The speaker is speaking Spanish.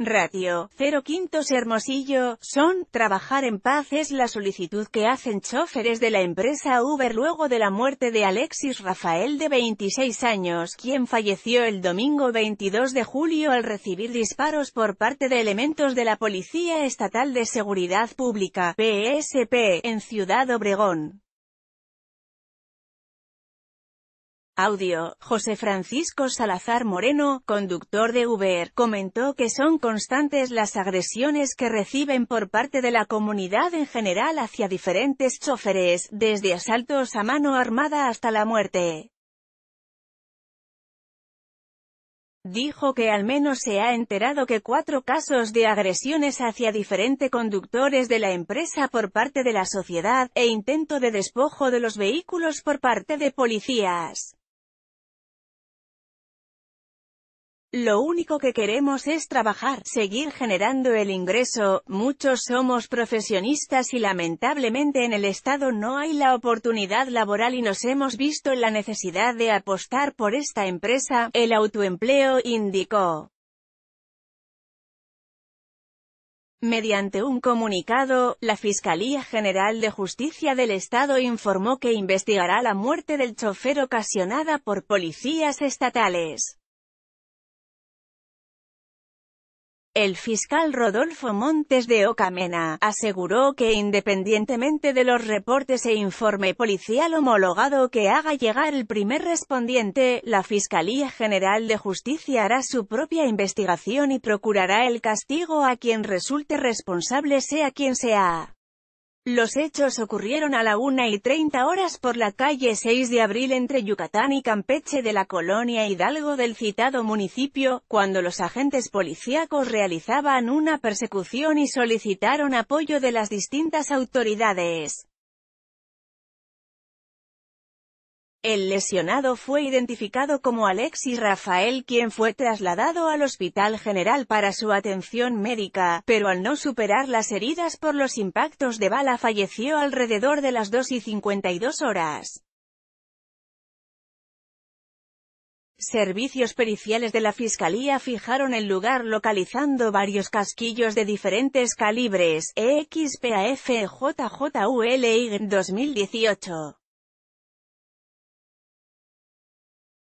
Ratio 0 Quintos Hermosillo, son, trabajar en paz es la solicitud que hacen choferes de la empresa Uber luego de la muerte de Alexis Rafael de 26 años, quien falleció el domingo 22 de julio al recibir disparos por parte de elementos de la Policía Estatal de Seguridad Pública, PSP, en Ciudad Obregón. Audio, José Francisco Salazar Moreno, conductor de Uber, comentó que son constantes las agresiones que reciben por parte de la comunidad en general hacia diferentes choferes, desde asaltos a mano armada hasta la muerte. dijo que al menos se ha enterado que cuatro casos de agresiones hacia diferentes conductores de la empresa por parte de la sociedad, e intento de despojo de los vehículos por parte de policías. Lo único que queremos es trabajar, seguir generando el ingreso, muchos somos profesionistas y lamentablemente en el Estado no hay la oportunidad laboral y nos hemos visto en la necesidad de apostar por esta empresa, el autoempleo indicó. Mediante un comunicado, la Fiscalía General de Justicia del Estado informó que investigará la muerte del chofer ocasionada por policías estatales. El fiscal Rodolfo Montes de Ocamena aseguró que independientemente de los reportes e informe policial homologado que haga llegar el primer respondiente, la Fiscalía General de Justicia hará su propia investigación y procurará el castigo a quien resulte responsable sea quien sea. Los hechos ocurrieron a la una y 30 horas por la calle 6 de abril entre Yucatán y Campeche de la colonia Hidalgo del citado municipio, cuando los agentes policíacos realizaban una persecución y solicitaron apoyo de las distintas autoridades. El lesionado fue identificado como Alexis Rafael quien fue trasladado al Hospital General para su atención médica, pero al no superar las heridas por los impactos de bala falleció alrededor de las 2 y 52 horas. Servicios periciales de la Fiscalía fijaron el lugar localizando varios casquillos de diferentes calibres, EXPAF 2018.